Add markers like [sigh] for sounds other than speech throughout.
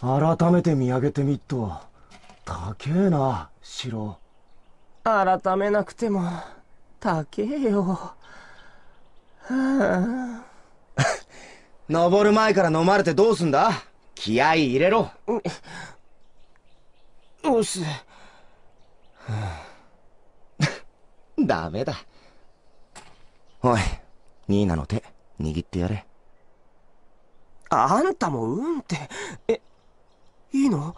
改めて見上げてみっと高えな城改めなくても高えよ、はあ、登る前から飲まれてどうすんだ気合い入れろうっす、はあ、[laughs] ダメだおいニーナの手握ってやれあんたもうんってえいいの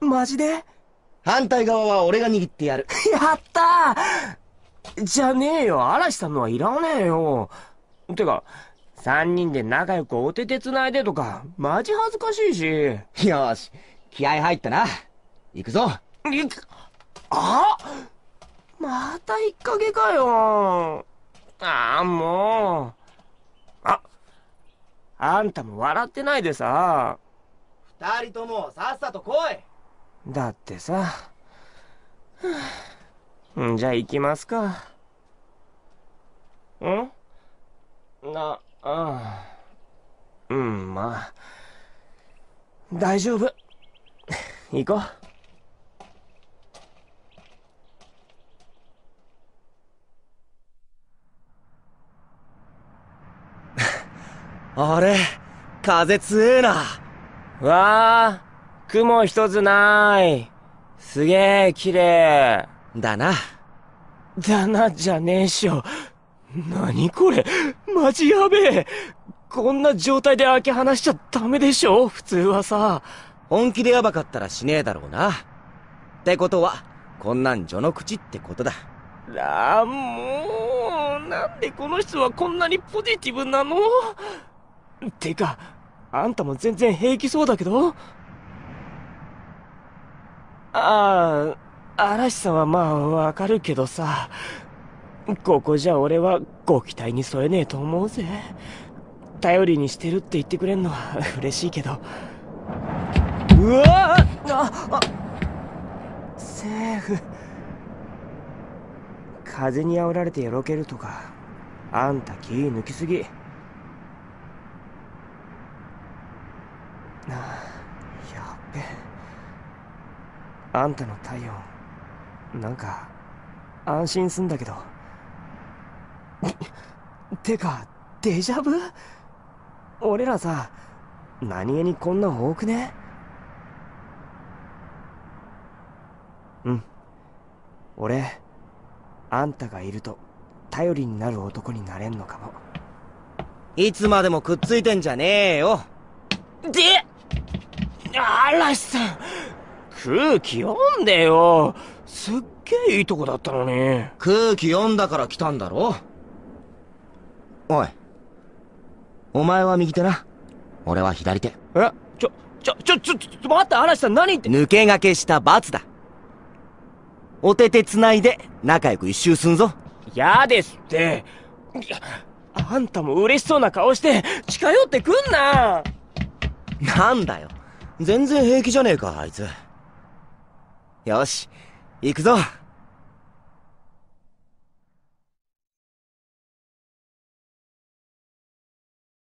マジで反対側は俺が握ってやる。[laughs] やったじゃねえよ、嵐さんのはいらねえよ。てか、三人で仲良くお手手繋いでとか、マジ恥ずかしいし。よし、気合入ったな。行くぞ。行く、あまた引っ掛けかよ。ああ、もう。あ、あんたも笑ってないでさ。二人ともさっさと来いだってさ、はあ、じゃあ行きますかうんなあうんまあ大丈夫行こう [laughs] あれ風強えな。わあ、雲一つない。すげえ綺麗。だな。だなじゃねえしょ。なにこれマジやべえこんな状態で開け放しちゃダメでしょ普通はさ。本気でやばかったらしねえだろうな。ってことは、こんなん序の口ってことだ。ああ、もう、なんでこの人はこんなにポジティブなのてか、あんたも全然平気そうだけどああ、嵐さんはまあわかるけどさ、ここじゃ俺はご期待に添えねえと思うぜ。頼りにしてるって言ってくれんのは [laughs] 嬉しいけど。うわああセーフ。風に煽られてよろけるとか、あんた気抜きすぎ。あんたの体温なんか安心すんだけど [laughs] てかデジャブ俺らさ何気にこんな多くねうん俺あんたがいると頼りになる男になれんのかもいつまでもくっついてんじゃねえよで嵐さん空気読んでよすっげえいいとこだったのに空気読んだから来たんだろおいお前は右手な俺は左手えちょちょちょちょちょ待って嵐さん何言って抜け駆けした罰だお手手繋いで仲良く一周すんぞ嫌ですってあんたも嬉しそうな顔して近寄ってくんななんだよ全然平気じゃねえかあいつよし、行くぞ